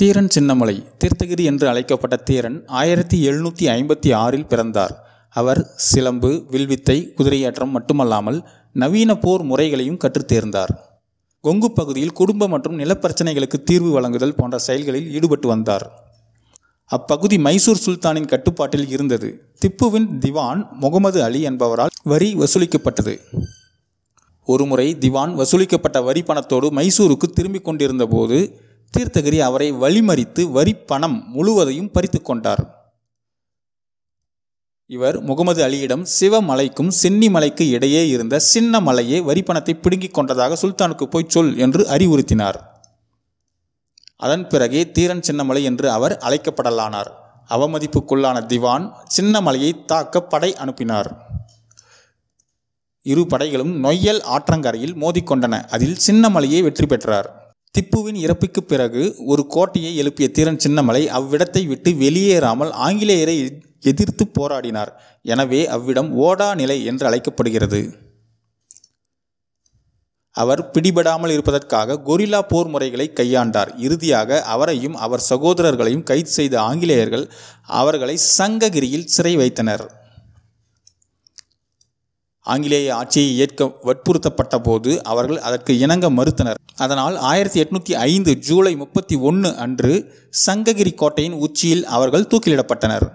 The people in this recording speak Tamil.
தீரன் சின்னமலை தீர்த்தகிரி என்று அழைக்கப்பட்ட தீரன் ஆயிரத்தி எழுநூற்றி ஐம்பத்தி ஆறில் பிறந்தார் அவர் சிலம்பு வில்வித்தை குதிரையேற்றம் மட்டுமல்லாமல் நவீன போர் முறைகளையும் கற்றுத் தேர்ந்தார் கொங்கு பகுதியில் குடும்ப மற்றும் நிலப்பிரச்சனைகளுக்கு தீர்வு வழங்குதல் போன்ற செயல்களில் ஈடுபட்டு வந்தார் அப்பகுதி மைசூர் சுல்தானின் கட்டுப்பாட்டில் இருந்தது திப்புவின் திவான் முகமது அலி என்பவரால் வரி வசூலிக்கப்பட்டது ஒருமுறை திவான் வசூலிக்கப்பட்ட வரி பணத்தோடு மைசூருக்கு திரும்பிக் கொண்டிருந்த போது தீர்த்தகிரி அவரை வழிமறித்து வரி பணம் முழுவதையும் பறித்து கொண்டார் இவர் முகமது அலியிடம் சிவமலைக்கும் சென்னிமலைக்கு இடையே இருந்த சின்ன மலையே வரி பணத்தை பிடுங்கிக் கொண்டதாக சுல்தானுக்கு போய் சொல் என்று அறிவுறுத்தினார் அதன் பிறகே தீரன் சின்னமலை என்று அவர் அழைக்கப்படலானார் அவமதிப்புக்குள்ளான திவான் சின்னமலையை தாக்க படை அனுப்பினார் இரு படைகளும் நொய்யல் ஆற்றங்கரையில் மோதிக்கொண்டன அதில் சின்னமலையை வெற்றி பெற்றார் திப்புவின் இறப்புக்குப் பிறகு ஒரு கோட்டையை எழுப்பிய தீரன் சின்னமலை அவ்விடத்தை விட்டு வெளியேறாமல் ஆங்கிலேயரை எதிர்த்து போராடினார் எனவே அவ்விடம் ஓடா நிலை என்று அழைக்கப்படுகிறது அவர் பிடிபடாமல் இருப்பதற்காக கொரில்லா போர் முறைகளை கையாண்டார் இறுதியாக அவரையும் அவர் சகோதரர்களையும் கைது செய்த ஆங்கிலேயர்கள் அவர்களை சங்ககிரியில் சிறை வைத்தனர் ஆங்கிலேய ஆட்சியை ஏற்க வற்புறுத்தப்பட்ட போது அவர்கள் அதற்கு இணங்க மறுத்தனர் அதனால் ஆயிரத்தி எட்நூற்றி ஐந்து ஜூலை முப்பத்தி ஒன்று அன்று சங்ககிரி கோட்டையின் உச்சியில் அவர்கள் தூக்கிலிடப்பட்டனர்